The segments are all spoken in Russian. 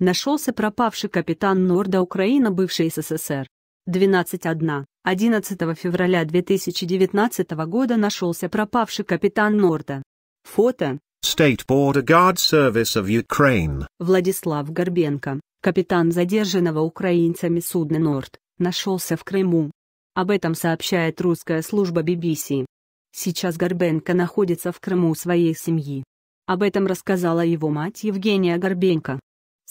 нашелся пропавший капитан Норда Украина, бывший СССР. 12.1. 11 февраля 2019 года нашелся пропавший капитан Норда. Фото. State Border Guard Service of Ukraine. Владислав Горбенко, капитан задержанного украинцами судна «Норд», нашелся в Крыму. Об этом сообщает русская служба BBC. Сейчас Горбенко находится в Крыму своей семьи. Об этом рассказала его мать Евгения Горбенко.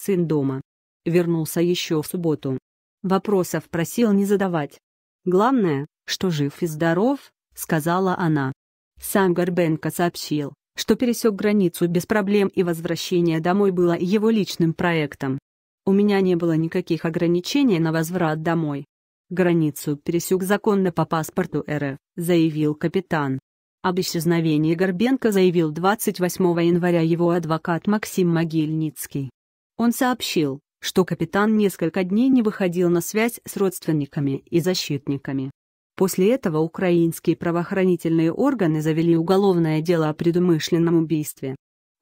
Сын дома. Вернулся еще в субботу. Вопросов просил не задавать. Главное, что жив и здоров, сказала она. Сам Горбенко сообщил, что пересек границу без проблем и возвращение домой было его личным проектом. У меня не было никаких ограничений на возврат домой. Границу пересек законно по паспорту РФ, заявил капитан. Об исчезновении Горбенко заявил 28 января его адвокат Максим Могильницкий. Он сообщил, что капитан несколько дней не выходил на связь с родственниками и защитниками. После этого украинские правоохранительные органы завели уголовное дело о предумышленном убийстве.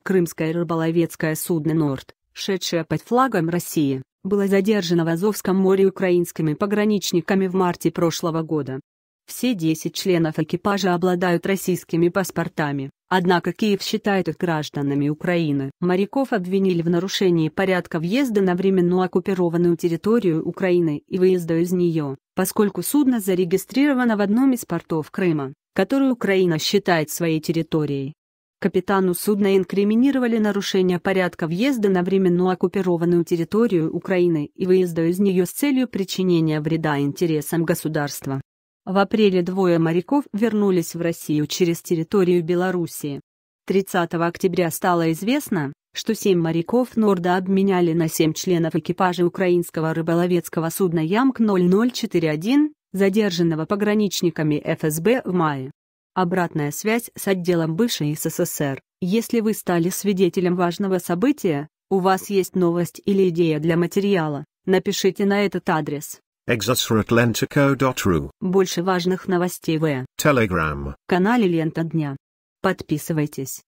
Крымское рыболовецкое судно «Норд», шедшее под флагом России, было задержано в Азовском море украинскими пограничниками в марте прошлого года. Все 10 членов экипажа обладают российскими паспортами. Однако Киев считает их гражданами Украины. Моряков обвинили в нарушении порядка въезда на временную оккупированную территорию Украины и выезда из нее, поскольку судно зарегистрировано в одном из портов Крыма, который Украина считает своей территорией. Капитану судна инкриминировали нарушение порядка въезда на временную оккупированную территорию Украины и выезда из нее с целью причинения вреда интересам государства. В апреле двое моряков вернулись в Россию через территорию Белоруссии. 30 октября стало известно, что семь моряков Норда обменяли на семь членов экипажа украинского рыболовецкого судна Ямк-0041, задержанного пограничниками ФСБ в мае. Обратная связь с отделом бывшей СССР. Если вы стали свидетелем важного события, у вас есть новость или идея для материала, напишите на этот адрес exusratlantico.ru Больше важных новостей в Telegram канале Лента Дня. Подписывайтесь.